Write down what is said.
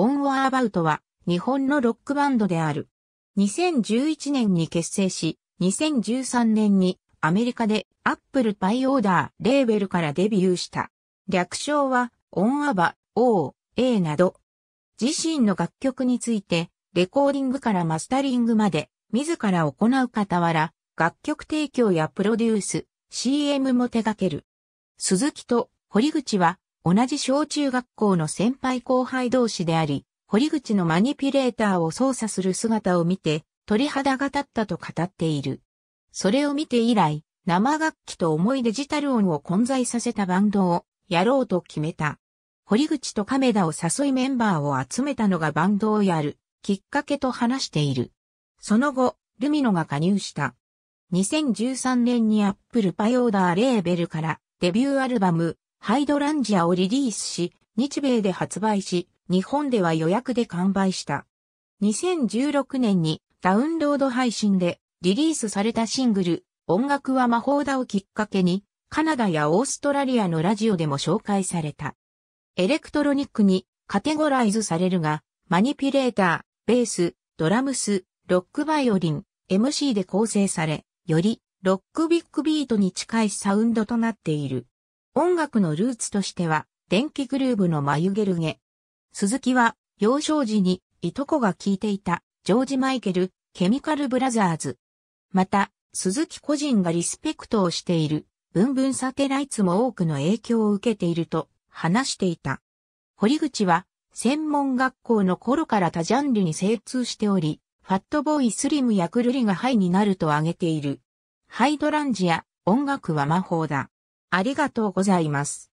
オン・ワー・バウトは日本のロックバンドである。2011年に結成し、2013年にアメリカでアップルパイオーダーレーベルからデビューした。略称はオン・アバ、O、A など。自身の楽曲について、レコーディングからマスタリングまで、自ら行う傍ら、楽曲提供やプロデュース、CM も手掛ける。鈴木と堀口は同じ小中学校の先輩後輩同士であり、堀口のマニピュレーターを操作する姿を見て、鳥肌が立ったと語っている。それを見て以来、生楽器と思いデジタル音を混在させたバンドをやろうと決めた。堀口と亀田を誘いメンバーを集めたのがバンドをやるきっかけと話している。その後、ルミノが加入した。2013年にアップルパイオーダーレーベルからデビューアルバムハイドランジアをリリースし、日米で発売し、日本では予約で完売した。2016年にダウンロード配信でリリースされたシングル、音楽は魔法だをきっかけに、カナダやオーストラリアのラジオでも紹介された。エレクトロニックにカテゴライズされるが、マニピュレーター、ベース、ドラムス、ロックバイオリン、MC で構成され、よりロックビッグビートに近いサウンドとなっている。音楽のルーツとしては、電気グルーブの眉毛ルゲ。鈴木は、幼少時に、いとこが聴いていた、ジョージ・マイケル、ケミカル・ブラザーズ。また、鈴木個人がリスペクトをしている、ブンブンサテライツも多くの影響を受けていると、話していた。堀口は、専門学校の頃から多ジャンルに精通しており、ファットボーイスリムやクルリがハイになると挙げている。ハイドランジア、音楽は魔法だ。ありがとうございます。